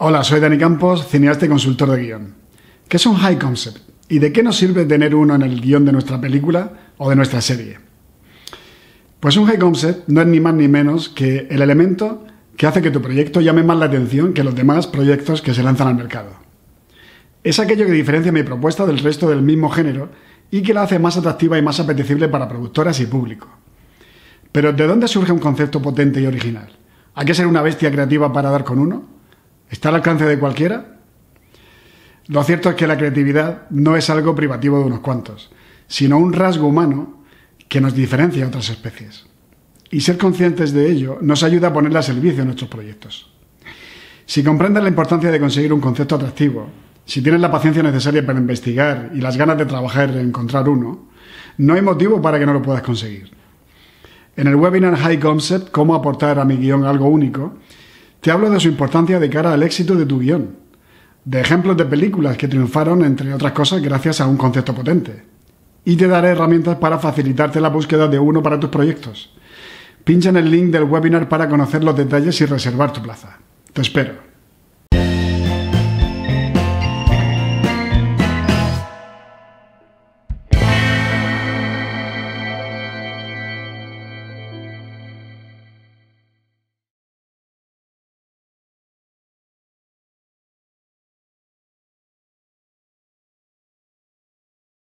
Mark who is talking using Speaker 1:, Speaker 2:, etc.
Speaker 1: Hola, soy Dani Campos, cineasta y consultor de guión. ¿Qué es un high concept? ¿Y de qué nos sirve tener uno en el guión de nuestra película o de nuestra serie? Pues un high concept no es ni más ni menos que el elemento que hace que tu proyecto llame más la atención que los demás proyectos que se lanzan al mercado. Es aquello que diferencia mi propuesta del resto del mismo género y que la hace más atractiva y más apetecible para productoras y público. Pero ¿de dónde surge un concepto potente y original? ¿Hay que ser una bestia creativa para dar con uno? ¿Está al alcance de cualquiera? Lo cierto es que la creatividad no es algo privativo de unos cuantos, sino un rasgo humano que nos diferencia a otras especies. Y ser conscientes de ello nos ayuda a ponerla a servicio en nuestros proyectos. Si comprendes la importancia de conseguir un concepto atractivo, si tienes la paciencia necesaria para investigar y las ganas de trabajar en encontrar uno, no hay motivo para que no lo puedas conseguir. En el webinar High Concept, cómo aportar a mi guión algo único, te hablo de su importancia de cara al éxito de tu guión, de ejemplos de películas que triunfaron, entre otras cosas, gracias a un concepto potente. Y te daré herramientas para facilitarte la búsqueda de uno para tus proyectos. Pincha en el link del webinar para conocer los detalles y reservar tu plaza. Te espero.